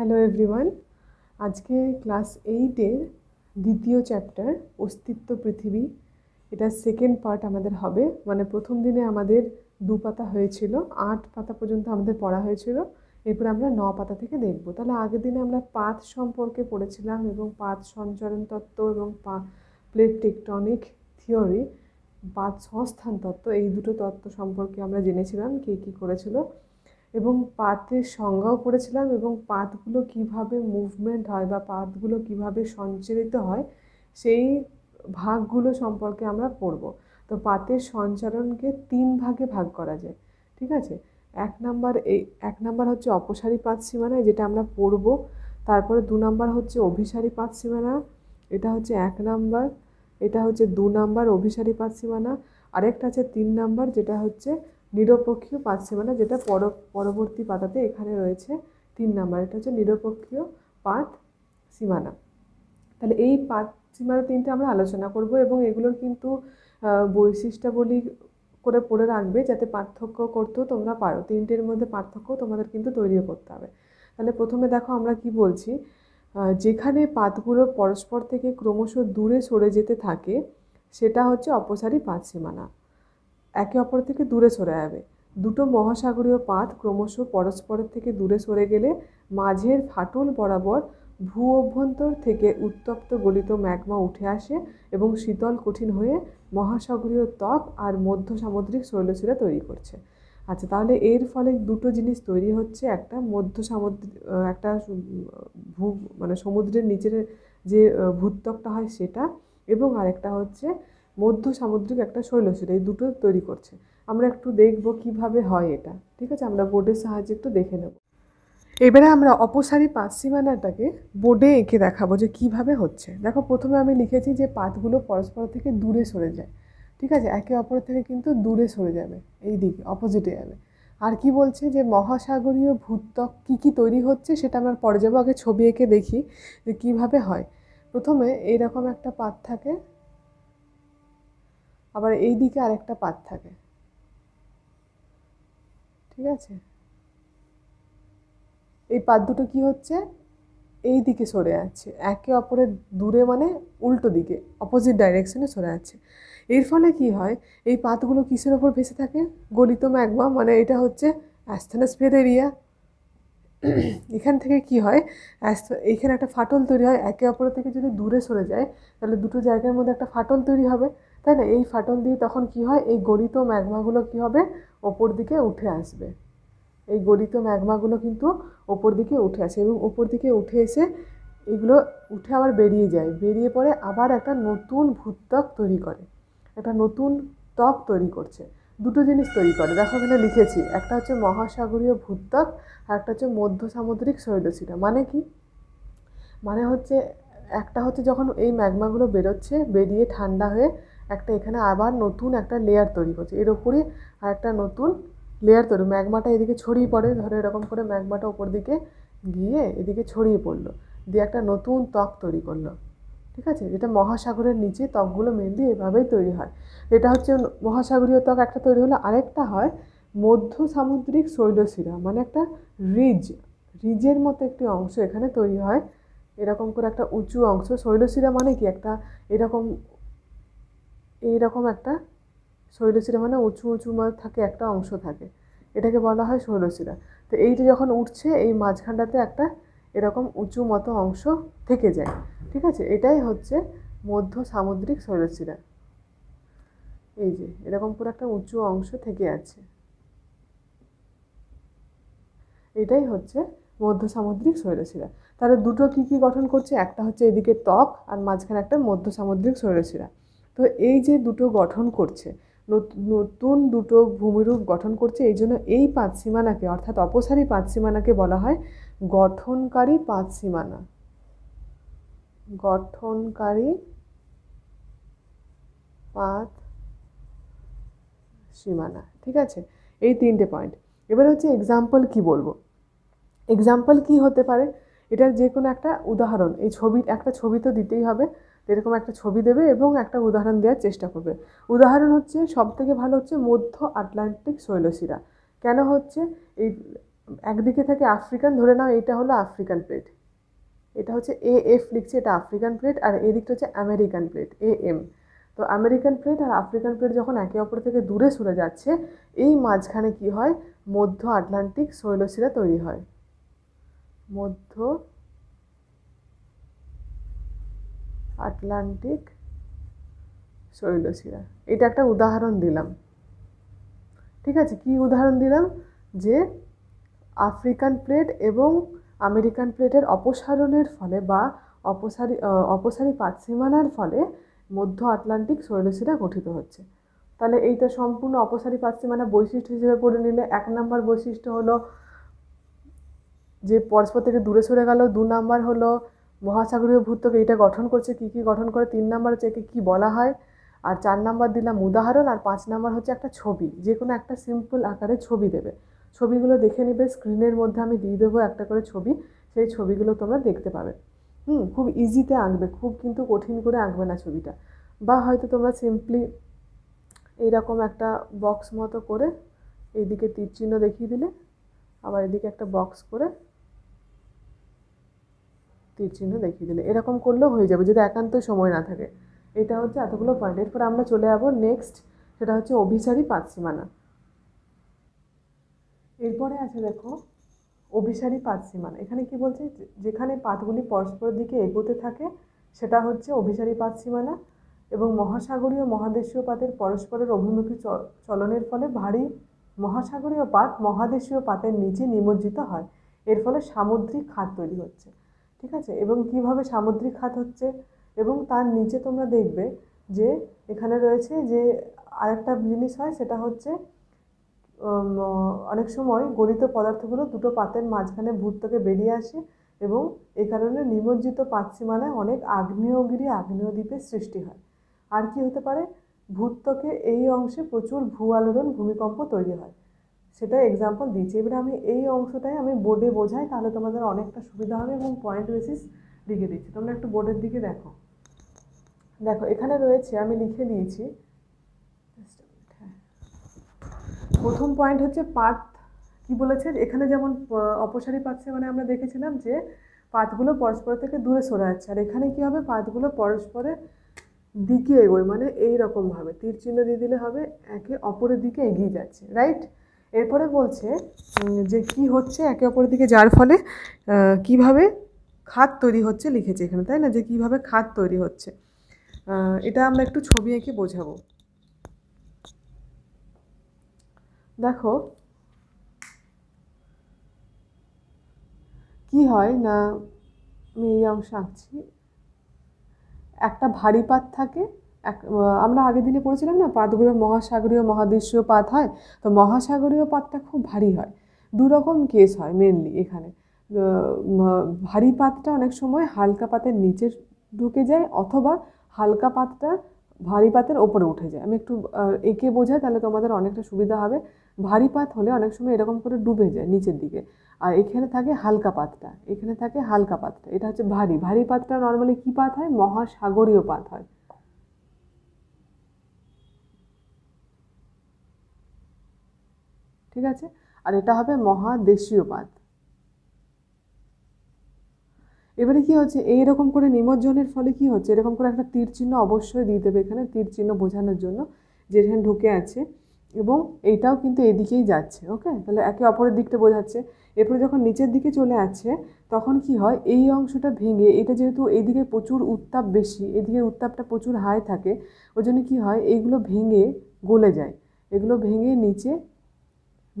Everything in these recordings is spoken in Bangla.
হ্যালো এভরিওয়ান আজকে ক্লাস এইটের দ্বিতীয় চ্যাপ্টার অস্তিত্ব পৃথিবী এটা সেকেন্ড পার্ট আমাদের হবে মানে প্রথম দিনে আমাদের দু পাতা হয়েছিল আট পাতা পর্যন্ত আমাদের পড়া হয়েছিল এরপর আমরা ন পাতা থেকে দেখব তাহলে আগের দিনে আমরা পাত সম্পর্কে পড়েছিলাম এবং পাত সঞ্চরণ তত্ত্ব এবং পা প্লেট টেকটনিক থিওরি বা সংস্থান তত্ত্ব এই দুটো তত্ত্ব সম্পর্কে আমরা জেনেছিলাম কে কী করেছিল এবং পাতের সংজ্ঞাও পড়েছিলাম এবং পাতগুলো কিভাবে মুভমেন্ট হয় বা পাতগুলো কিভাবে সঞ্চারিত হয় সেই ভাগগুলো সম্পর্কে আমরা পড়ব তো পাতের সঞ্চারণকে তিন ভাগে ভাগ করা যায় ঠিক আছে এক নাম্বার এই এক নাম্বার হচ্ছে অপসারী পাত সীমানা যেটা আমরা পড়ব তারপরে দু নাম্বার হচ্ছে অভিসারী পাত সীমানা এটা হচ্ছে এক নাম্বার এটা হচ্ছে দু নাম্বার অভিসারী পাত সীমানা আরেকটা আছে তিন নাম্বার যেটা হচ্ছে নিরপক্ষীয় পাঁচ সীমানা যেটা পর পরবর্তী পাতাতে এখানে রয়েছে তিন নাম্বার এটা হচ্ছে নিরপক্ষীয় পাত সীমানা তাহলে এই পাত সীমানা তিনটে আমরা আলোচনা করব এবং এগুলোর কিন্তু বৈশিষ্ট্যাবলী করে পড়ে রাখবে যাতে পার্থক্য করতেও তোমরা পারো তিনটের মধ্যে পার্থক্য তোমাদের কিন্তু তৈরিও করতে হবে তাহলে প্রথমে দেখো আমরা কি বলছি যেখানে পাতগুলো পরস্পর থেকে ক্রমশ দূরে সরে যেতে থাকে সেটা হচ্ছে অপসারী পাত সীমানা একে অপর থেকে দূরে সরে যাবে দুটো মহাসাগরীয় পাত ক্রমশ পরস্পরের থেকে দূরে সরে গেলে মাঝের ফাটল বরাবর ভূ অভ্যন্তর থেকে উত্তপ্ত গলিত ম্যাগমা উঠে আসে এবং শীতল কঠিন হয়ে মহাসাগরীয় ত্বক আর মধ্য সামুদ্রিক শৈলশিরা তৈরি করছে আচ্ছা তাহলে এর ফলে দুটো জিনিস তৈরি হচ্ছে একটা মধ্য সামুদ্রিক একটা ভূ মানে সমুদ্রের নিচের যে ভূত্বকটা হয় সেটা এবং আরেকটা হচ্ছে মধ্য সামুদ্রিক একটা শৈলশিরা এই দুটো তৈরি করছে আমরা একটু দেখব কিভাবে হয় এটা ঠিক আছে আমরা বোর্ডের সাহায্যে একটু দেখে নেব এবারে আমরা অপসারী পাঁচ সীমানাটাকে বোর্ডে এঁকে দেখাবো যে কিভাবে হচ্ছে দেখো প্রথমে আমি লিখেছি যে পাতগুলো পরস্পর থেকে দূরে সরে যায় ঠিক আছে একে অপর থেকে কিন্তু দূরে সরে যাবে এই দিকে অপোজিটে যাবে আর কি বলছে যে মহাসাগরীয় ভূত্বক কি কি তৈরি হচ্ছে সেটা আমরা পরে যাবো আগে ছবি এঁকে দেখি যে কীভাবে হয় প্রথমে এরকম একটা পাত থাকে আবার এই দিকে আরেকটা পাত থাকে ঠিক আছে এই পাত দুটো কী হচ্ছে এই দিকে সরে যাচ্ছে একে অপরের দূরে মানে উল্টো দিকে অপোজিট ডাইরেকশনে সরে আছে এর ফলে কি হয় এই পাতগুলো কিসের ওপর ভেসে থাকে গলিত ম্যাগমা মানে এটা হচ্ছে অ্যাস্থেনাস্ফিয়ার এরিয়া এখান থেকে কি হয় এখানে একটা ফাটল তৈরি হয় একে অপরের থেকে যদি দূরে সরে যায় তাহলে দুটো জায়গার মধ্যে একটা ফাটল তৈরি হবে তাই না এই ফাটল দিয়ে তখন কি হয় এই গলিত ম্যাগমাগুলো কি হবে ওপর দিকে উঠে আসবে এই গলিত ম্যাগমাগুলো কিন্তু ওপর দিকে উঠে আসে এবং ওপর দিকে উঠে এসে এগুলো উঠে আবার বেরিয়ে যায় বেরিয়ে পরে আবার একটা নতুন ভূত্বক তৈরি করে একটা নতুন ত্বক তৈরি করছে দুটো জিনিস তৈরি করে দেখো এখানে লিখেছি একটা হচ্ছে মহাসাগরীয় ভূত্বক আর একটা হচ্ছে মধ্য সামুদ্রিক শৈলশিরা মানে কি মানে হচ্ছে একটা হচ্ছে যখন এই ম্যাগমাগুলো বেরোচ্ছে বেরিয়ে ঠান্ডা হয়ে একটা এখানে আবার নতুন একটা লেয়ার তৈরি করছে এর ওপরে আর একটা নতুন লেয়ার তৈরি ম্যাগমাটা এদিকে ছড়িয়ে পড়ে ধরো এরকম করে ম্যাগমাটা ওপর দিকে গিয়ে এদিকে ছড়িয়ে পড়লো দিয়ে একটা নতুন ত্বক তৈরি করলো ঠিক আছে যেটা মহাসাগরের নিচে ত্বকগুলো মেনলি এভাবেই তৈরি হয় এটা হচ্ছে মহাসাগরীয় ত্বক একটা তৈরি হলো আরেকটা হয় মধ্য সামুদ্রিক শৈলশিরা মানে একটা রিজ রিজের মতো একটি অংশ এখানে তৈরি হয় এরকম করে একটা উঁচু অংশ শৈলশিরা মানে কি একটা এরকম এই রকম একটা শৈলশিরা মানে উঁচু উঁচু থাকে একটা অংশ থাকে এটাকে বলা হয় শৈলশিরা তো এইটা যখন উঠছে এই মাঝখানটাতে একটা এরকম উঁচু মতো অংশ থেকে যায় ঠিক আছে এটাই হচ্ছে মধ্য সামুদ্রিক শৈলশিরা এই যে এরকম পুরো একটা উঁচু অংশ থেকে আছে এটাই হচ্ছে মধ্য সামুদ্রিক শৈলশিরা তাহলে দুটো কি কি গঠন করছে একটা হচ্ছে এদিকে ত্বক আর মাঝখানে একটা মধ্য সামুদ্রিক শৈলশিরা তো এই যে দুটো গঠন করছে নতুন দুটো ভূমিরূপ গঠন করছে এই জন্য এই পাঁচ সীমানাকে অর্থাৎ অপসারী পাঁচ সীমানাকে বলা হয় গঠনকারী পাঁচ সীমানা গঠনকারী পাঁচ সীমানা ঠিক আছে এই তিনটে পয়েন্ট এবার হচ্ছে এক্সাম্পল কি বলবো এক্সাম্পল কি হতে পারে এটার যে কোনো একটা উদাহরণ এই ছবি একটা ছবি তো দিতেই হবে এরকম একটা ছবি দেবে এবং একটা উদাহরণ দেওয়ার চেষ্টা করবে উদাহরণ হচ্ছে সবথেকে ভালো হচ্ছে মধ্য আটলান্টিক শৈলশিরা কেন হচ্ছে এই একদিকে থাকে আফ্রিকান ধরে নাও এটা হলো আফ্রিকান প্লেট এটা হচ্ছে এ এফ লিখছে এটা আফ্রিকান প্লেট আর এদিকটা হচ্ছে আমেরিকান প্লেট এ এম তো আমেরিকান প্লেট আর আফ্রিকান প্লেট যখন একে অপর থেকে দূরে সরে যাচ্ছে এই মাঝখানে কি হয় মধ্য আটলান্টিক শৈলশিরা তৈরি হয় মধ্য আটলান্টিক শৈলশিরা এটা একটা উদাহরণ দিলাম ঠিক আছে কি উদাহরণ দিলাম যে আফ্রিকান প্লেট এবং আমেরিকান প্লেটের অপসারণের ফলে বা অপসারী অপসারী পাচ্ছিমানার ফলে মধ্য আটলান্টিক শৈলশিরা গঠিত হচ্ছে তাহলে এইটা সম্পূর্ণ অপসারী পাতসীমানা বৈশিষ্ট্য হিসেবে পড়ে নিলে এক নম্বর বৈশিষ্ট্য হলো যে পরস্পর থেকে দূরে সরে গেল দু নম্বর হলো মহাসাগরীয় ভূত্বকে এটা গঠন করছে কি কি গঠন করে তিন নাম্বার হচ্ছে একে কী বলা হয় আর চার নাম্বার দিলাম উদাহরণ আর পাঁচ নাম্বার হচ্ছে একটা ছবি যে কোনো একটা সিম্পল আকারে ছবি দেবে ছবিগুলো দেখে নেবে স্ক্রিনের মধ্যে আমি দিয়ে দেবো একটা করে ছবি সেই ছবিগুলো তোমরা দেখতে পাবে হুম খুব ইজিতে আঁকবে খুব কিন্তু কঠিন করে আঁকবে না ছবিটা বা হয়তো তোমরা সিম্পলি এইরকম একটা বক্স মতো করে এইদিকে তীরচিহ্ন দেখিয়ে দিলে আবার এদিকে একটা বক্স করে তীর চিহ্ন দেখিয়ে দিলে এরকম করলেও হয়ে যাবে যদি একান্ত সময় না থাকে এটা হচ্ছে এতগুলো পয়েন্ট এরপর আমরা চলে যাবো নেক্সট সেটা হচ্ছে অভিসারী পাঁচ সীমানা এরপরে আছে দেখো অভিসারী পাত সীমানা এখানে কি বলছে যেখানে পাতগুলি পরস্পর দিকে এগোতে থাকে সেটা হচ্ছে অভিসারী পাত সীমানা এবং মহাসাগরীয় মহাদেশীয় পাতের পরস্পরের অভিমুখী চলনের ফলে ভারী মহাসাগরীয় পাত মহাদেশীয় পাতের নিচে নিমজ্জিত হয় এর ফলে সামুদ্রিক খাত তৈরি হচ্ছে ঠিক আছে এবং কিভাবে সামুদ্রিক খাত হচ্ছে এবং তার নিচে তোমরা দেখবে যে এখানে রয়েছে যে আরেকটা জিনিস হয় সেটা হচ্ছে অনেক সময় গলিত পদার্থগুলো দুটো পাতের মাঝখানে ভূত থেকে বেরিয়ে আসে এবং এ কারণে নিমজ্জিত সীমানায় অনেক আগ্নেয়গিরি আগ্নেয় দ্বীপের সৃষ্টি হয় আর কি হতে পারে ভূত্বকে এই অংশে প্রচুর ভূ আলোড়ন ভূমিকম্প তৈরি হয় সেটা এক্সাম্পল দিচ্ছি এবারে আমি এই অংশটাই আমি বোর্ডে বোঝাই তাহলে তোমাদের অনেকটা সুবিধা হবে এবং পয়েন্ট বেসিস লিখে দিচ্ছি তোমরা একটু বোর্ডের দিকে দেখো দেখো এখানে রয়েছে আমি লিখে দিয়েছি হ্যাঁ। প্রথম পয়েন্ট হচ্ছে পাত কি বলেছে এখানে যেমন অপসারী পাচ্ছে মানে আমরা দেখেছিলাম যে পাতগুলো পরস্পর থেকে দূরে সরে যাচ্ছে আর এখানে কি হবে পাতগুলো পরস্পরের দিকে এগোয় মানে এইরকমভাবে তীর চিহ্ন দিয়ে দিলে হবে একে অপরের দিকে এগিয়ে যাচ্ছে রাইট এরপরে বলছে যে কি হচ্ছে একে অপরের দিকে যার ফলে কিভাবে খাত তৈরি হচ্ছে লিখেছে এখানে তাই না যে কিভাবে খাত তৈরি হচ্ছে এটা আমরা একটু ছবি এঁকে বোঝাবো দেখো কি হয় না অংশ আঁকছি একটা ভারী পাত থাকে এক আমরা আগের দিনে পড়েছিলাম না পাতগুলো মহাসাগরীয় মহাদেশীয় পাত হয় তো মহাসাগরীয় পাতটা খুব ভারী হয় দুরকম কেস হয় মেনলি এখানে ভারী পাতটা অনেক সময় হালকা পাতের নিচে ঢুকে যায় অথবা হালকা পাতটা ভারী পাতের ওপরে উঠে যায় আমি একটু এঁকে বোঝাই তাহলে তোমাদের অনেকটা সুবিধা হবে ভারী পাত হলে অনেক সময় এরকম করে ডুবে যায় নিচের দিকে আর এখানে থাকে হালকা পাতটা এখানে থাকে হালকা পাতটা এটা হচ্ছে ভারী ভারী পাতটা নর্মালি কী পাত হয় মহাসাগরীয় পাত হয় ঠিক আছে আর এটা হবে মহাদেশীয় এবারে কি হচ্ছে এই রকম করে নিমজ্জনের ফলে কি হচ্ছে এরকম করে একটা তীর চিহ্ন অবশ্যই দিয়ে দেবে এখানে তীর চিহ্ন বোঝানোর জন্য যেখানে ঢুকে আছে এবং এইটাও কিন্তু এদিকেই যাচ্ছে ওকে তাহলে একে অপরের দিকটা বোঝাচ্ছে এরপরে যখন নিচের দিকে চলে আসছে তখন কি হয় এই অংশটা ভেঙে এটা যেহেতু এদিকে প্রচুর উত্তাপ বেশি এদিকে উত্তাপটা প্রচুর হাই থাকে ওই জন্য কী হয় এইগুলো ভেঙে গলে যায় এগুলো ভেঙে নিচে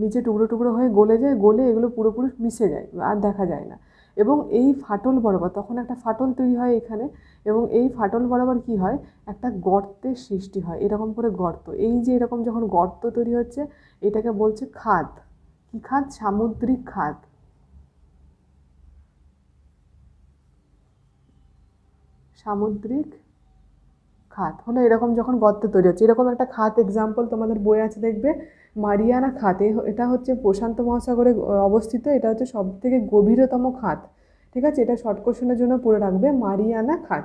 নিচে টুকরো টুকরো হয়ে গলে যায় গলে এগুলো পুরোপুরি মিশে যায় আর দেখা যায় না এবং এই ফাটল বরাবর তখন একটা ফাটল তৈরি হয় এখানে এবং এই ফাটল বরাবর কি হয় একটা গর্তের সৃষ্টি হয় এরকম করে গর্ত এই যে এরকম যখন গর্ত তৈরি হচ্ছে এটাকে বলছে খাদ কী খাদ সামুদ্রিক খাদ সামুদ্রিক খাত হলো এরকম যখন গর্তে তৈরি হচ্ছে এরকম একটা খাত এক্সাম্পল তোমাদের বই আছে দেখবে মারিয়ানা খাত এটা হচ্ছে প্রশান্ত মহাসাগরে অবস্থিত এটা হচ্ছে সবথেকে গভীরতম খাত ঠিক আছে এটা শর্ট কোশনের জন্য পড়ে রাখবে মারিয়ানা খাত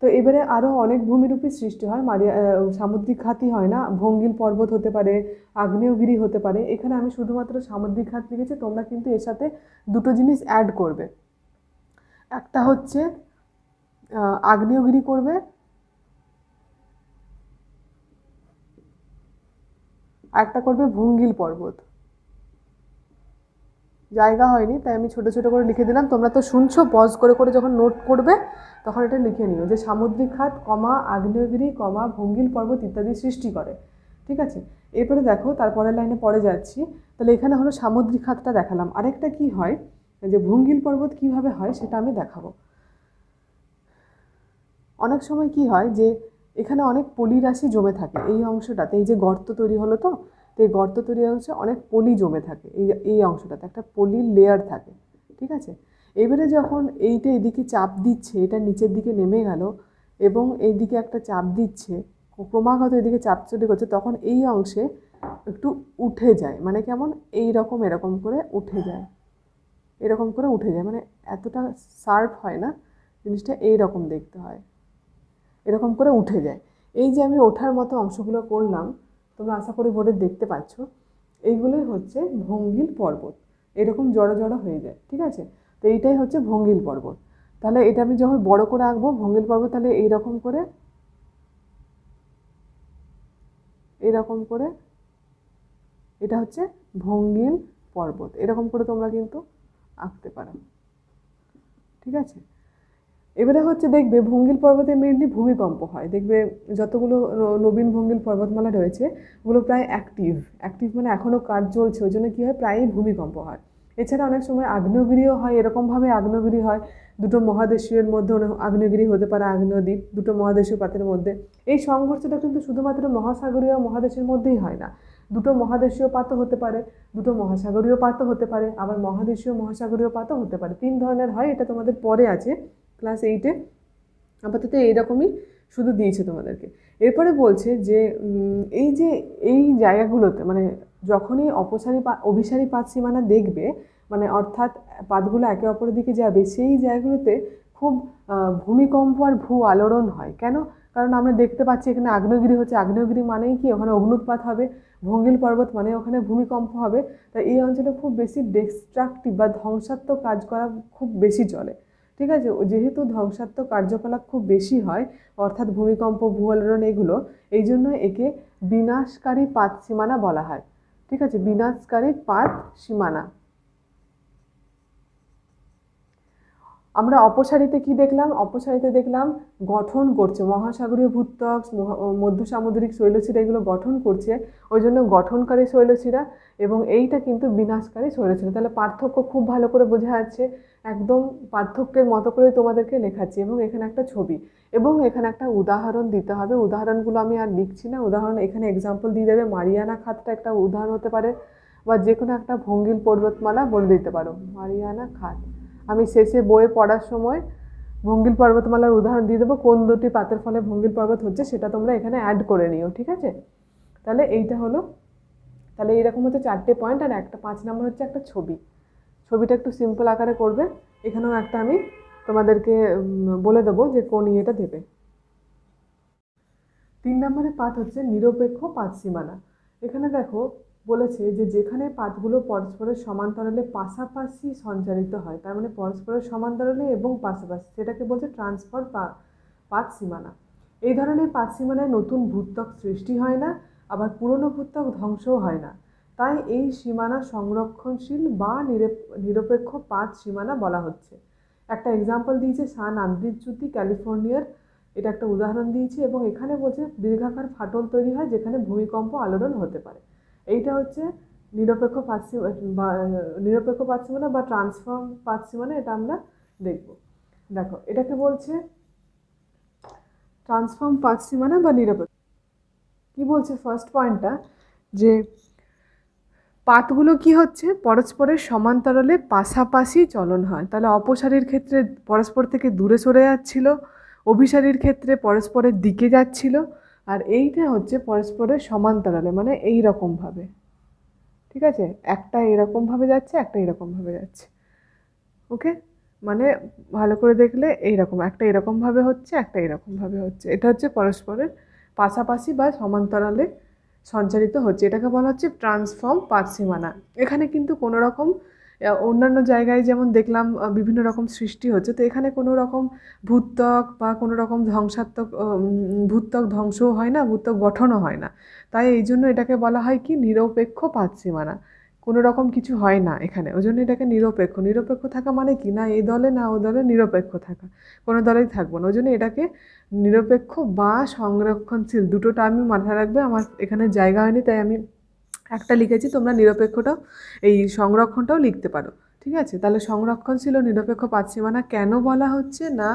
তো এবারে আরও অনেক ভূমিরূপী সৃষ্টি হয় মারিয়া সামুদ্রিক খাতই হয় না ভঙ্গিল পর্বত হতে পারে আগ্নেয়গিরি হতে পারে এখানে আমি শুধুমাত্র সামুদ্রিক খাত লিখেছি তোমরা কিন্তু এর সাথে দুটো জিনিস অ্যাড করবে একটা হচ্ছে আগ্নেয়গিরি করবে একটা করবে ভঙ্গিল পর্বত জায়গা হয়নি তাই আমি ছোট ছোট করে লিখে দিলাম তোমরা তো শুনছো পজ করে করে যখন নোট করবে তখন এটা লিখে নিও যে সামুদ্রিক খাত কমা আগ্নেয়গিরি কমা ভঙ্গিল পর্বত ইত্যাদি সৃষ্টি করে ঠিক আছে এরপরে দেখো তারপরের লাইনে পরে যাচ্ছি তাহলে এখানে হলো সামুদ্রিক খাতটা দেখালাম আরেকটা কি হয় যে ভঙ্গিল পর্বত কিভাবে হয় সেটা আমি দেখাবো অনেক সময় কি হয় যে এখানে অনেক পলি রাশি জমে থাকে এই অংশটাতে এই যে গর্ত তৈরি হলো তো এই গর্ত তৈরি হচ্ছে অনেক পলি জমে থাকে এই এই অংশটাতে একটা পলির লেয়ার থাকে ঠিক আছে এবারে যখন এইটা এদিকে চাপ দিচ্ছে এটা নিচের দিকে নেমে গেল এবং এইদিকে একটা চাপ দিচ্ছে ক্রমাগত এদিকে চাপ চুরি করছে তখন এই অংশে একটু উঠে যায় মানে কেমন এই রকম এরকম করে উঠে যায় এরকম করে উঠে যায় মানে এতটা শার্প হয় না জিনিসটা এই রকম দেখতে হয় এরকম করে উঠে যায় এই যে আমি ওঠার মতো অংশগুলো করলাম তোমরা আশা করি বোর্ডে দেখতে পাচ্ছ এইগুলোই হচ্ছে ভঙ্গিল পর্বত এরকম জড়ো জড়ো হয়ে যায় ঠিক আছে তো এইটাই হচ্ছে ভঙ্গিল পর্বত তাহলে এটা আমি যখন বড় করে আঁকবো ভঙ্গিল পর্বত তাহলে এইরকম করে এরকম করে এটা হচ্ছে ভঙ্গিল পর্বত এরকম করে তোমরা কিন্তু আঁকতে পারো ঠিক আছে এবারে হচ্ছে দেখবে ভঙ্গিল পর্বতে মেনলি ভূমিকম্প হয় দেখবে যতগুলো নবীন ভঙ্গিল পর্বতমালা রয়েছে ওগুলো প্রায় অ্যাক্টিভ অ্যাক্টিভ মানে এখনও কাজ চলছে ওই জন্য কী হয় প্রায়ই ভূমিকম্প হয় এছাড়া অনেক সময় আগ্নেয়গিরিও হয় এরকমভাবে আগ্নেয়গিরি হয় দুটো মহাদেশীয়ের মধ্যে আগ্নেয়গিরি হতে পারে আগ্নেয়দ্বীপ দুটো মহাদেশীয় পাতের মধ্যে এই সংঘর্ষটা কিন্তু শুধুমাত্র মহাসাগরীয় মহাদেশের মধ্যেই হয় না দুটো মহাদেশীয় পাতও হতে পারে দুটো মহাসাগরীয় পাতও হতে পারে আবার মহাদেশীয় মহাসাগরীয় পাতও হতে পারে তিন ধরনের হয় এটা তোমাদের পরে আছে ক্লাস এইটে আপাতত এইরকমই শুধু দিয়েছে তোমাদেরকে এরপরে বলছে যে এই যে এই জায়গাগুলোতে মানে যখনই অপসারী পা অভিসারী পাত সীমানা দেখবে মানে অর্থাৎ পাতগুলো একে অপরের দিকে যাবে সেই জায়গাগুলোতে খুব ভূমিকম্প আর ভূ আলোড়ন হয় কেন কারণ আমরা দেখতে পাচ্ছি এখানে আগ্নেয়গিরি হচ্ছে আগ্নেয়গিরি মানেই কি ওখানে অগ্নুৎপাত হবে ভঙ্গিল পর্বত মানে ওখানে ভূমিকম্প হবে তাই এই অঞ্চলে খুব বেশি ডিস্ট্রাকটিভ বা ধ্বংসাত্মক কাজ করা খুব বেশি চলে ঠিক আছে যেহেতু ধ্বংসাত্মক কার্যকলাপ খুব বেশি হয় অর্থাৎ ভূমিকম্প ভূগোলন এগুলো এই জন্য একে বিনাশকারী পাত সীমানা বলা হয় ঠিক আছে বিনাশকারী পাত সীমানা আমরা অপসারিতে কি দেখলাম অপসারিতে দেখলাম গঠন করছে মহাসাগরীয় ভূত্বক মধ্যসামুদ্রিক শৈলশিরা এগুলো গঠন করছে ওই জন্য গঠনকারী শৈলশিরা এবং এইটা কিন্তু বিনাশকারী শৈলশিরা তাহলে পার্থক্য খুব ভালো করে বোঝা যাচ্ছে একদম পার্থক্যের মতো করে তোমাদেরকে লেখাচ্ছি এবং এখানে একটা ছবি এবং এখানে একটা উদাহরণ দিতে হবে উদাহরণগুলো আমি আর লিখছি না উদাহরণ এখানে এক্সাম্পল দিয়ে দেবে মারিয়ানা খাতটা একটা উদাহরণ হতে পারে বা যে কোনো একটা ভঙ্গিল পর্বতমালা বলে দিতে পারো মারিয়ানা খাত আমি শেষে বইয়ে পড়ার সময় ভঙ্গিল পর্বতমালার উদাহরণ দিয়ে দেবো কোন দুটি পাতের ফলে ভঙ্গিল পর্বত হচ্ছে সেটা তোমরা এখানে অ্যাড করে নিও ঠিক আছে তাহলে এইটা হলো তাহলে এইরকম হচ্ছে চারটে পয়েন্ট আর একটা পাঁচ নম্বর হচ্ছে একটা ছবি ছবিটা একটু সিম্পল আকারে করবে এখানেও একটা আমি তোমাদেরকে বলে দেবো যে কোন ইয়েটা দেবে তিন নম্বরের পাঠ হচ্ছে নিরপেক্ষ পাঁচ সীমানা এখানে দেখো বলেছে যে যেখানে পাতগুলো পরস্পরের সমান্তরালে পাশাপাশি সঞ্চারিত হয় তার মানে পরস্পরের সমান্তরালে এবং পাশাপাশি সেটাকে বলছে ট্রান্সফার পাত সীমানা এই ধরনের পাত সীমানায় নতুন ভূত্বক সৃষ্টি হয় না আবার পুরনো ভূত্বক ধ্বংসও হয় না তাই এই সীমানা সংরক্ষণশীল বা নিরপেক্ষ পাঁচ সীমানা বলা হচ্ছে একটা এক্সাম্পল দিয়েছে সান আন্তর্যুতি ক্যালিফোর্নিয়ার এটা একটা উদাহরণ দিয়েছে এবং এখানে বলছে দীর্ঘাকার ফাটল তৈরি হয় যেখানে ভূমিকম্প আলোড়ন হতে পারে এইটা হচ্ছে নিরপেক্ষ পাচ্ছি বা নিরপেক্ষ পাচ্ছি মানে বা ট্রান্সফর্ম পাচ্ছি মানে এটা আমরা দেখব দেখো এটাকে বলছে ট্রান্সফর্ম পাচ্ছি মানে বা নিরপেক্ষ কি বলছে ফার্স্ট পয়েন্টটা যে পাতগুলো কি হচ্ছে পরস্পরের সমান্তরালে পাশাপাশি চলন হয় তাহলে অপসারীর ক্ষেত্রে পরস্পর থেকে দূরে সরে যাচ্ছিল অভিসারীর ক্ষেত্রে পরস্পরের দিকে যাচ্ছিলো আর এইটা হচ্ছে পরস্পরের সমান্তরালে মানে এই রকমভাবে ঠিক আছে একটা এরকমভাবে যাচ্ছে একটা এরকমভাবে যাচ্ছে ওকে মানে ভালো করে দেখলে এইরকম একটা এরকমভাবে হচ্ছে একটা এরকমভাবে হচ্ছে এটা হচ্ছে পরস্পরের পাশাপাশি বা সমান্তরালে সঞ্চারিত হচ্ছে এটাকে বলা হচ্ছে ট্রান্সফর্ম পার্সিমানা এখানে কিন্তু কোনো রকম অন্যান্য জায়গায় যেমন দেখলাম বিভিন্ন রকম সৃষ্টি হচ্ছে তো এখানে কোনো রকম ভূত্বক বা কোনো রকম ধ্বংসাত্মক ভূত্বক ধ্বংসও হয় না ভূত্বক গঠনও হয় না তাই এই জন্য এটাকে বলা হয় কি নিরপেক্ষ পাচ্ছিমানা কোনো রকম কিছু হয় না এখানে ওই জন্য এটাকে নিরপেক্ষ নিরপেক্ষ থাকা মানে কি না এই দলে না ও দলে নিরপেক্ষ থাকা কোনো দলেই থাকবো না ওই জন্য এটাকে নিরপেক্ষ বা সংরক্ষণশীল দুটো টার্মই মাথায় রাখবে আমার এখানে জায়গা হয়নি তাই আমি একটা লিখেছি তোমরা নিরপেক্ষটাও এই সংরক্ষণটাও লিখতে পারো ঠিক আছে তাহলে সংরক্ষণ ছিল নিরপেক্ষ পাঁচসীমানা কেন বলা হচ্ছে না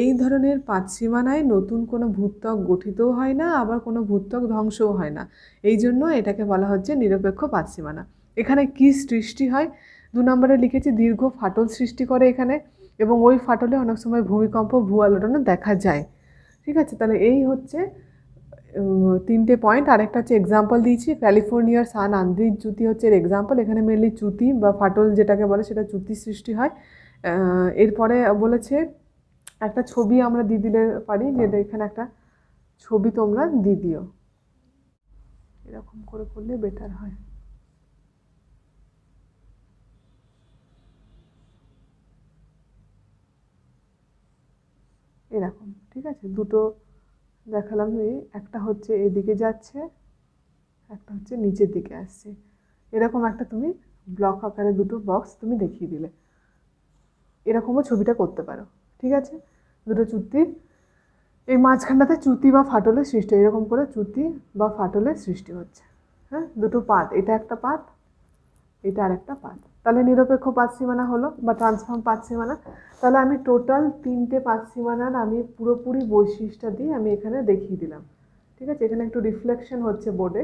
এই ধরনের পাঁচসীমানায় নতুন কোনো ভূত্বক গঠিতও হয় না আবার কোনো ভূত্বক ধ্বংসও হয় না এই জন্য এটাকে বলা হচ্ছে নিরপেক্ষ পাঁচসীমানা এখানে কি সৃষ্টি হয় দু নম্বরে লিখেছি দীর্ঘ ফাটল সৃষ্টি করে এখানে এবং ওই ফাটলে অনেক সময় ভূমিকম্প ভূ ভূয়ালোড়নও দেখা যায় ঠিক আছে তাহলে এই হচ্ছে তিনটে পয়েন্ট আরেকটা হচ্ছে এক্সাম্পল দিয়েছি ক্যালিফোর্নিয়ার সান আন্দ্রির চুতি হচ্ছে এর এক্সাম্পল এখানে মেনলি চুতি বা ফাটল যেটাকে বলে সেটা চুতি সৃষ্টি হয় এরপরে বলেছে একটা ছবি আমরা দিয়ে দিলে পারি যেটা এখানে একটা ছবি তোমরা দি দিও এরকম করে করলে বেটার হয় এরকম ঠিক আছে দুটো দেখালাম যে একটা হচ্ছে এদিকে যাচ্ছে একটা হচ্ছে নিচের দিকে আসছে এরকম একটা তুমি ব্লক আকারে দুটো বক্স তুমি দেখিয়ে দিলে এরকমও ছবিটা করতে পারো ঠিক আছে দুটো চুতি এই মাঝখানটাতে চুতি বা ফাটলের সৃষ্টি এরকম করে চুতি বা ফাটলের সৃষ্টি হচ্ছে হ্যাঁ দুটো পাত এটা একটা পাত এটা আর একটা পাত তাহলে নিরপেক্ষ পাঁচ সীমানা হলো বা ট্রান্সফর্ম পাঁচ সীমানা তাহলে আমি টোটাল তিনটে পাঁচ সীমানার আমি পুরোপুরি বৈশিষ্ট্য দিয়ে আমি এখানে দেখিয়ে দিলাম ঠিক আছে এখানে একটু রিফ্লেকশন হচ্ছে বোর্ডে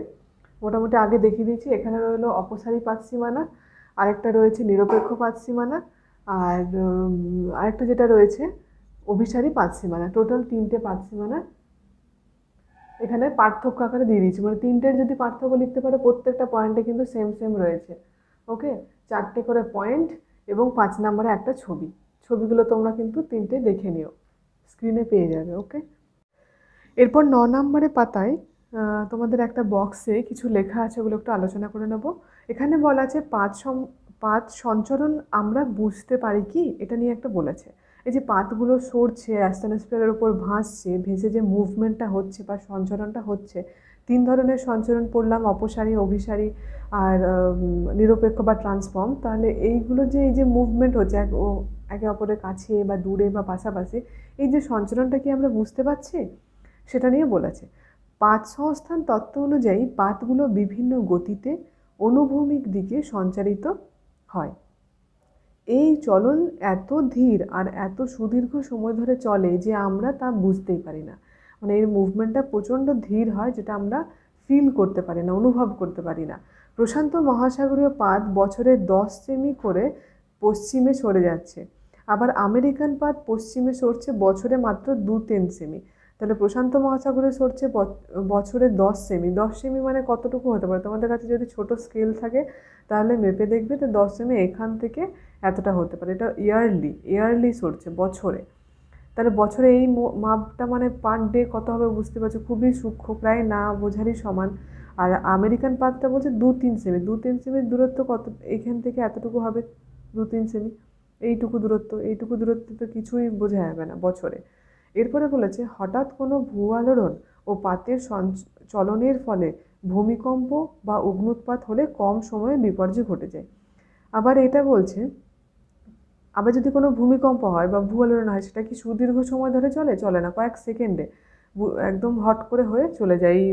মোটামুটি আগে দেখিয়ে দিয়েছি এখানে রইলো অপসারী পাঁচ সীমানা আরেকটা রয়েছে নিরপেক্ষ পাঁচ সীমানা আর আরেকটা যেটা রয়েছে অভিসারী পাঁচ সীমানা টোটাল তিনটে পাঁচ সীমানা এখানে পার্থক্য আকারে দিয়ে দিয়েছি মানে তিনটের যদি পার্থক্য লিখতে পারো প্রত্যেকটা পয়েন্টে কিন্তু সেম সেম রয়েছে ওকে চারটে করে পয়েন্ট এবং পাঁচ নম্বরে একটা ছবি ছবিগুলো তোমরা কিন্তু তিনটে দেখে নিও স্ক্রিনে পেয়ে যাবে ওকে এরপর ন নম্বরে পাতায় তোমাদের একটা বক্সে কিছু লেখা আছে ওগুলো একটু আলোচনা করে নেব এখানে বলা আছে পাঁচ পাঁচ সঞ্চরণ আমরা বুঝতে পারি কি এটা নিয়ে একটা বলেছে এই যে পাতগুলো সরছে অ্যাস্টানোস্ফিয়ারের উপর ভাসছে ভেসে যে মুভমেন্টটা হচ্ছে বা সঞ্চরণটা হচ্ছে তিন ধরনের সঞ্চরণ পড়লাম অপসারী অভিসারী আর নিরপেক্ষ বা ট্রান্সফর্ম তাহলে এইগুলো যে এই যে মুভমেন্ট হচ্ছে এক ও একে অপরের কাছে বা দূরে বা পাশাপাশি এই যে সঞ্চরণটা কি আমরা বুঝতে পারছি সেটা নিয়ে বলেছে পাঁচ সংস্থান তত্ত্ব অনুযায়ী পাতগুলো বিভিন্ন গতিতে অনুভূমিক দিকে সঞ্চারিত হয় এই চলন এত ধীর আর এত সুদীর্ঘ সময় ধরে চলে যে আমরা তা বুঝতেই পারি না মানে এর মুভমেন্টটা প্রচণ্ড ধীর হয় যেটা আমরা ফিল করতে পারি না অনুভব করতে পারি না প্রশান্ত মহাসাগরীয় পাত বছরে দশ সেমি করে পশ্চিমে সরে যাচ্ছে আবার আমেরিকান পাত পশ্চিমে সরছে বছরে মাত্র দু তিন সেমি তাহলে প্রশান্ত মহাসাগরে সরছে বছরে দশ সেমি দশ সেমি মানে কতটুকু হতে পারে তোমাদের কাছে যদি ছোট স্কেল থাকে তাহলে মেপে দেখবে তো দশ সেমি এখান থেকে এতটা হতে পারে এটা ইয়ারলি ইয়ারলি সরছে বছরে তাহলে বছরে এই মাপটা মানে পার ডে কত হবে বুঝতে পারছো খুবই সূক্ষ্ম প্রায় না বোঝারই সমান আর আমেরিকান পাতটা বলছে দু তিন সেমি দু তিন সেমির দূরত্ব কত এখান থেকে এতটুকু হবে দু তিন সেমি এইটুকু দূরত্ব এইটুকু দূরত্ব তো কিছুই বোঝা যাবে না বছরে এরপরে বলেছে হঠাৎ কোনো আলোড়ন ও পাতের চলনের ফলে ভূমিকম্প বা অগ্নুৎপাত হলে কম সময়ে বিপর্যয় ঘটে যায় আবার এটা বলছে আবার যদি কোনো ভূমিকম্প হয় বা ভূয়ালোড়ন হয় সেটা কি সুদীর্ঘ সময় ধরে চলে চলে না কয়েক সেকেন্ডে একদম হট করে হয়ে চলে যায় এই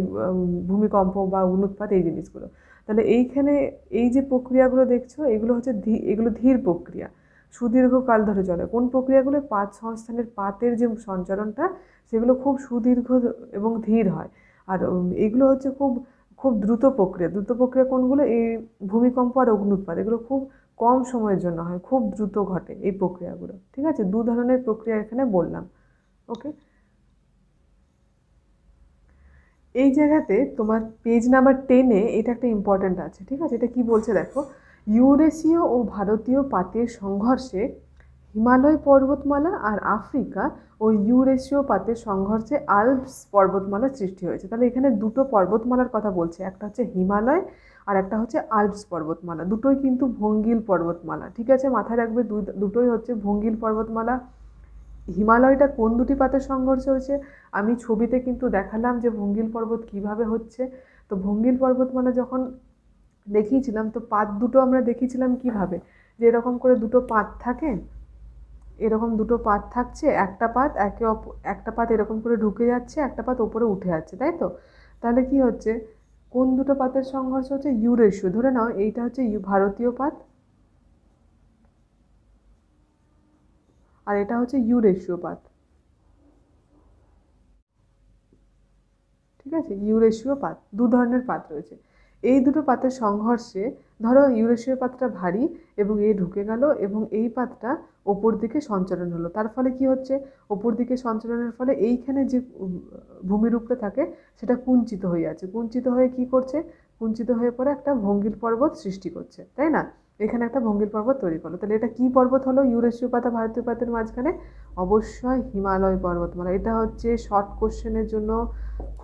ভূমিকম্প বা অনুৎপাত এই জিনিসগুলো তাহলে এইখানে এই যে প্রক্রিয়াগুলো দেখছো এগুলো হচ্ছে এগুলো ধীর প্রক্রিয়া সুদীর্ঘকাল ধরে চলে কোন প্রক্রিয়াগুলো পাত সংস্থানের পাতের যে সঞ্চালনটা সেগুলো খুব সুদীর্ঘ এবং ধীর হয় আর এগুলো হচ্ছে খুব খুব দ্রুত প্রক্রিয়া দ্রুত প্রক্রিয়া কোনগুলো এই ভূমিকম্প আর অগ্নুৎপাত এগুলো খুব কম সময়ের জন্য হয় খুব দ্রুত ঘটে এই প্রক্রিয়াগুলো ঠিক আছে দু ধরনের প্রক্রিয়া এখানে বললাম ওকে এই জায়গাতে তোমার পেজ নাম্বার টেনে এটা একটা ইম্পর্ট্যান্ট আছে ঠিক আছে এটা কি বলছে দেখো ইউরেশীয় ও ভারতীয় পাতের সংঘর্ষে হিমালয় পর্বতমালা আর আফ্রিকা ও ইউরেশীয় পাতের সংঘর্ষে আল্পস পর্বতমালার সৃষ্টি হয়েছে তাহলে এখানে দুটো পর্বতমালার কথা বলছে একটা হচ্ছে হিমালয় আর একটা হচ্ছে আলপস পর্বতমালা দুটোই কিন্তু ভঙ্গিল পর্বতমালা ঠিক আছে মাথায় রাখবে দুটোই হচ্ছে ভঙ্গিল পর্বতমালা হিমালয়টা কোন দুটি পাতের সংঘর্ষ হয়েছে আমি ছবিতে কিন্তু দেখালাম যে ভঙ্গিল পর্বত কিভাবে হচ্ছে তো ভঙ্গিল পর্বতমালা যখন দেখিয়েছিলাম তো পাত দুটো আমরা দেখিয়েছিলাম কিভাবে যে এরকম করে দুটো পাত থাকে এরকম দুটো পাত থাকছে একটা পাত একে অপ একটা পাত এরকম করে ঢুকে যাচ্ছে একটা পাত ওপরে উঠে যাচ্ছে তাই তো তাহলে কি হচ্ছে কোন দুটো পাতের সংঘর্ষ হচ্ছে ইউ ধরে নাও এইটা হচ্ছে ইউ ভারতীয় পাত আর এটা হচ্ছে ইউরেশীয় পাত ঠিক আছে ইউরেশীয় পাত দু ধরনের পাত রয়েছে এই দুটো পাতের সংঘর্ষে ধরো ইউরেশীয় পাতটা ভারী এবং এ ঢুকে গেল এবং এই পাতটা ওপর দিকে সঞ্চালন হলো তার ফলে কি হচ্ছে ওপর দিকে সঞ্চালনের ফলে এইখানে যে ভূমিরূপটা থাকে সেটা কুঞ্চিত হয়ে আছে কুঞ্চিত হয়ে কি করছে কুঞ্চিত হয়ে পরে একটা ভঙ্গিল পর্বত সৃষ্টি করছে তাই না এখানে একটা ভঙ্গিল পর্বত তৈরি করলো তাহলে এটা কি পর্বত হলো ইউরেশীয় পাতা ভারতীয় পাতের মাঝখানে অবশ্যই হিমালয় পর্বতমালা মানে এটা হচ্ছে শর্ট কোশ্চেনের জন্য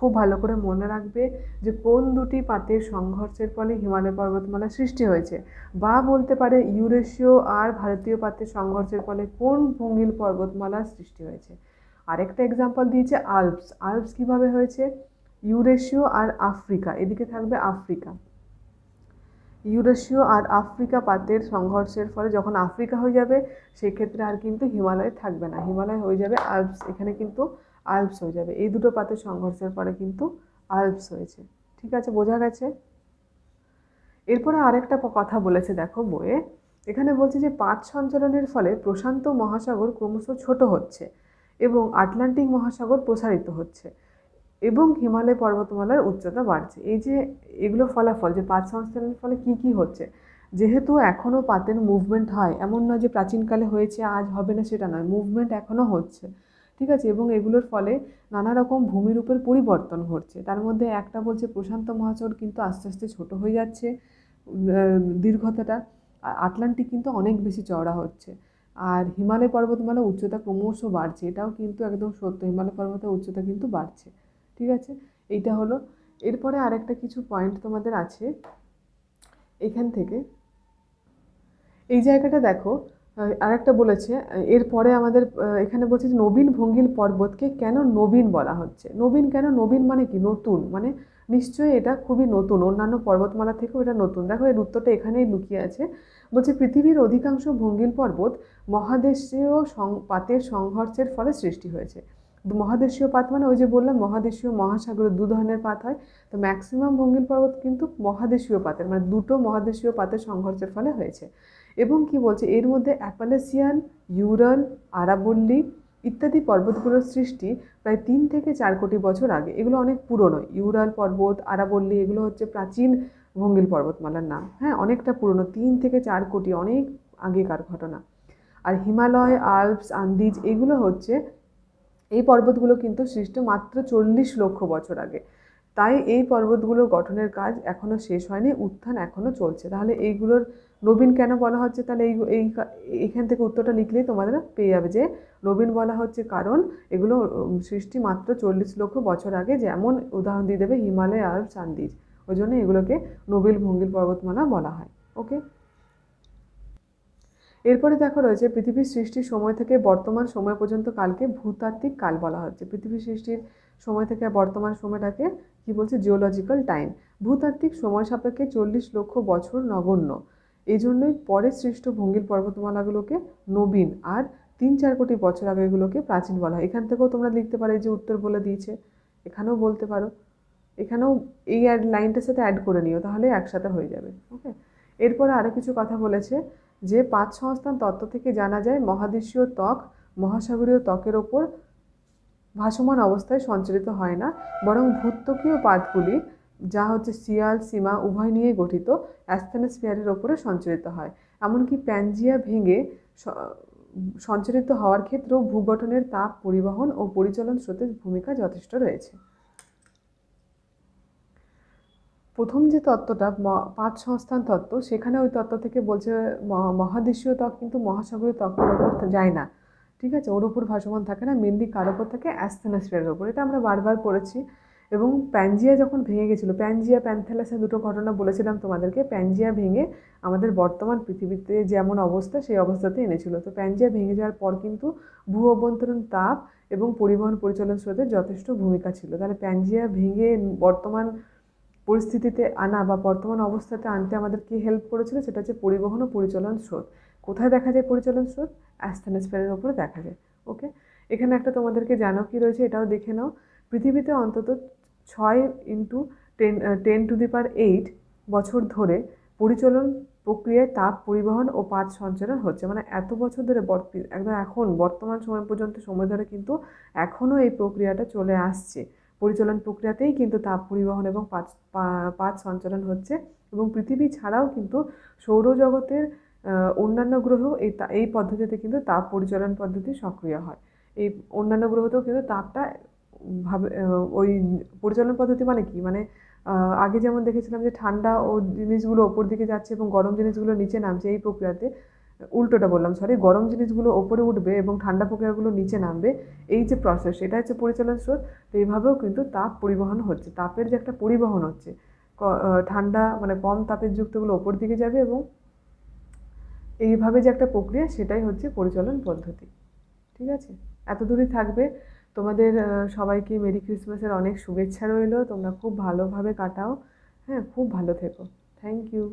খুব ভালো করে মনে রাখবে যে কোন দুটি পাতের সংঘর্ষের ফলে হিমালয় পর্বতমালা সৃষ্টি হয়েছে বা বলতে পারে ইউরেশীয় আর ভারতীয় পাতের সংঘর্ষের ফলে কোন ভঙ্গিল পর্বতমালার সৃষ্টি হয়েছে আরেকটা এক্সাম্পল দিয়েছে আলপস আলপস কিভাবে হয়েছে ইউরেশীয় আর আফ্রিকা এদিকে থাকবে আফ্রিকা ইউরেশীয় আর আফ্রিকা পাতের সংঘর্ষের ফলে যখন আফ্রিকা হয়ে যাবে সেক্ষেত্রে আর কিন্তু হিমালয় থাকবে না হিমালয় হয়ে যাবে আলপস এখানে কিন্তু আলপস হয়ে যাবে এই দুটো পাতে সংঘর্ষের পরে কিন্তু আলপস হয়েছে ঠিক আছে বোঝা গেছে এরপরে আরেকটা কথা বলেছে দেখো বইয়ে এখানে বলছে যে পাঁচ সঞ্চালনের ফলে প্রশান্ত মহাসাগর ক্রমশ ছোট হচ্ছে এবং আটলান্টিক মহাসাগর প্রসারিত হচ্ছে এবং হিমালয় পর্বতমালার উচ্চতা বাড়ছে এই যে এগুলো ফলাফল যে পাঁচ সংস্থানের ফলে কি কি হচ্ছে যেহেতু এখনও পাতের মুভমেন্ট হয় এমন নয় যে প্রাচীনকালে হয়েছে আজ হবে না সেটা নয় মুভমেন্ট এখনও হচ্ছে ঠিক আছে এবং এগুলোর ফলে নানা রকম ভূমিরূপের পরিবর্তন ঘটছে তার মধ্যে একটা বলছে প্রশান্ত মহাসাগর কিন্তু আস্তে আস্তে ছোট হয়ে যাচ্ছে দীর্ঘতাটা আটলান্টিক কিন্তু অনেক বেশি চওড়া হচ্ছে আর হিমালয় পর্বতমালা উচ্চতা ক্রমশ বাড়ছে এটাও কিন্তু একদম সত্য হিমালয় পর্বতের উচ্চতা কিন্তু বাড়ছে ঠিক আছে এইটা হলো এরপরে আরেকটা কিছু পয়েন্ট তোমাদের আছে এখান থেকে এই জায়গাটা দেখো আর একটা বলেছে এরপরে আমাদের এখানে বলছে যে নবীন ভঙ্গিল পর্বতকে কেন নবীন বলা হচ্ছে নবীন কেন নবীন মানে কি নতুন মানে নিশ্চয়ই এটা খুবই নতুন অন্যান্য পর্বতমালা থেকেও এটা নতুন দেখো এর উত্তরটা এখানেই লুকিয়ে আছে বলছে পৃথিবীর অধিকাংশ ভঙ্গিল পর্বত মহাদেশীয় পাতের সংঘর্ষের ফলে সৃষ্টি হয়েছে মহাদেশীয় পাত মানে ওই যে বললাম মহাদেশীয় মহাসাগরের দু ধরনের পাত হয় তো ম্যাক্সিমাম ভঙ্গিল পর্বত কিন্তু মহাদেশীয় পাতের মানে দুটো মহাদেশীয় পাতের সংঘর্ষের ফলে হয়েছে এবং কি বলছে এর মধ্যে অ্যাপালেসিয়ান ইউরাল আরাবল্লী ইত্যাদি পর্বতগুলোর সৃষ্টি প্রায় তিন থেকে চার কোটি বছর আগে এগুলো অনেক পুরনো ইউরাল পর্বত আরাবল্লী এগুলো হচ্ছে প্রাচীন ভঙ্গিল পর্বতমালার নাম হ্যাঁ অনেকটা পুরনো তিন থেকে চার কোটি অনেক আগেকার ঘটনা আর হিমালয় আলপস আন্দিজ এগুলো হচ্ছে এই পর্বতগুলো কিন্তু সৃষ্ট মাত্র চল্লিশ লক্ষ বছর আগে তাই এই পর্বতগুলোর গঠনের কাজ এখনও শেষ হয়নি উত্থান এখনও চলছে তাহলে এইগুলোর নবীন কেন বলা হচ্ছে তাহলে এই এই এখান থেকে উত্তরটা লিখলেই তোমাদের পেয়ে যাবে যে নবীন বলা হচ্ছে কারণ এগুলো সৃষ্টি মাত্র চল্লিশ লক্ষ বছর আগে যেমন উদাহরণ দিয়ে দেবে হিমালয় আর চান্দির ওই জন্য এগুলোকে নোবেল ভঙ্গিল পর্বতমালা বলা হয় ওকে এরপরে দেখো রয়েছে পৃথিবীর সৃষ্টির সময় থেকে বর্তমান সময় পর্যন্ত কালকে ভূতাত্ত্বিক কাল বলা হচ্ছে পৃথিবীর সৃষ্টির সময় থেকে বর্তমান সময়টাকে কি বলছে জিওলজিক্যাল টাইম ভূতাত্ত্বিক সময় সাপেক্ষে চল্লিশ লক্ষ বছর নগণ্য এই জন্যই পরে সৃষ্ট ভঙ্গিল পর্বতমালাগুলোকে নবীন আর তিন চার কোটি বছর আগে এগুলোকে প্রাচীন বলা হয় এখান থেকেও তোমরা লিখতে পারো যে উত্তর বলে দিয়েছে এখানেও বলতে পারো এখানেও এই অ্যাড লাইনটার সাথে অ্যাড করে নিও তাহলে একসাথে হয়ে যাবে ওকে এরপরে আরও কিছু কথা বলেছে যে পাঁচ সংস্থান তত্ত্ব থেকে জানা যায় মহাদেশীয় ত্বক মহাসাগরীয় ত্বকের ওপর ভাসমান অবস্থায় সঞ্চালিত হয় না বরং ভূত্বকীয় পাতগুলি যা হচ্ছে শিয়াল সীমা উভয় নিয়ে গঠিত অ্যাস্থেনোস্ফিয়ারের ওপরে সঞ্চারিত হয় এমনকি প্যানজিয়া ভেঙে সঞ্চারিত হওয়ার ক্ষেত্রেও ভূগঠনের তাপ পরিবহন ও পরিচলন স্রোতের ভূমিকা যথেষ্ট রয়েছে প্রথম যে তত্ত্বটা পাঁচ সংস্থান তত্ত্ব সেখানে ওই তত্ত্ব থেকে বলছে মহাদেশীয় ত্বক কিন্তু মহাসাগরীয় ত্বকের ওপর যায় না ঠিক আছে ওর উপর ভাসমান থাকে না মেনলি কার ওপর থাকে অ্যাস্থেনাসফিয়ারের ওপর এটা আমরা বারবার পড়েছি এবং প্যানজিয়া যখন ভেঙে গেছিলো প্যানজিয়া প্যানথেলাসের দুটো ঘটনা বলেছিলাম তোমাদেরকে প্যানজিয়া ভেঙে আমাদের বর্তমান পৃথিবীতে যেমন অবস্থা সেই অবস্থাতে এনেছিল তো প্যানজিয়া ভেঙে যাওয়ার পর কিন্তু ভূ অভ্যন্তরীণ তাপ এবং পরিবহন পরিচালন স্রোতের যথেষ্ট ভূমিকা ছিল তাহলে প্যানজিয়া ভেঙে বর্তমান পরিস্থিতিতে আনা বা বর্তমান অবস্থাতে আনতে আমাদের কী হেল্প করেছিল সেটা হচ্ছে পরিবহন ও পরিচালন স্রোত কোথায় দেখা যায় পরিচালন স্রোত অ্যাস্থানোস্ফিয়ারের ওপরে দেখা যায় ওকে এখানে একটা তোমাদেরকে জানো কি রয়েছে এটাও দেখে নাও পৃথিবীতে অন্তত ছয় into ten ten to the power eight বছর ধরে পরিচলন প্রক্রিয়ায় তাপ পরিবহন ও পাঁচ সঞ্চালন হচ্ছে মানে এত বছর ধরে একদম এখন বর্তমান সময় পর্যন্ত সময় ধরে কিন্তু এখনও এই প্রক্রিয়াটা চলে আসছে পরিচালন প্রক্রিয়াতেই কিন্তু তাপ পরিবহন এবং পাঁচ পাঁচ সঞ্চালন হচ্ছে এবং পৃথিবী ছাড়াও কিন্তু সৌরজগতের অন্যান্য গ্রহ এই এই পদ্ধতিতে কিন্তু তাপ পরিচালন পদ্ধতি সক্রিয় হয় এই অন্যান্য গ্রহতেও কিন্তু তাপটা ভাবে ওই পরিচালন পদ্ধতি মানে কি মানে আগে যেমন দেখেছিলাম যে ঠান্ডা ও জিনিসগুলো ওপর দিকে যাচ্ছে এবং গরম জিনিসগুলো নিচে নামছে এই প্রক্রিয়াতে উল্টোটা বললাম সরি গরম জিনিসগুলো ওপরে উঠবে এবং ঠান্ডা প্রক্রিয়াগুলো নিচে নামবে এই যে প্রসেস এটা হচ্ছে পরিচালন স্রোত তো এইভাবেও কিন্তু তাপ পরিবহন হচ্ছে তাপের যে একটা পরিবহন হচ্ছে ঠান্ডা মানে কম তাপের যুক্তগুলো ওপর দিকে যাবে এবং এইভাবে যে একটা প্রক্রিয়া সেটাই হচ্ছে পরিচালন পদ্ধতি ঠিক আছে এত দূরই থাকবে তোমাদের সবাইকে মেরি ক্রিসমাসের অনেক শুভেচ্ছা রইল তোমরা খুব ভালোভাবে কাটাও হ্যাঁ খুব ভালো থেকো থ্যাংক ইউ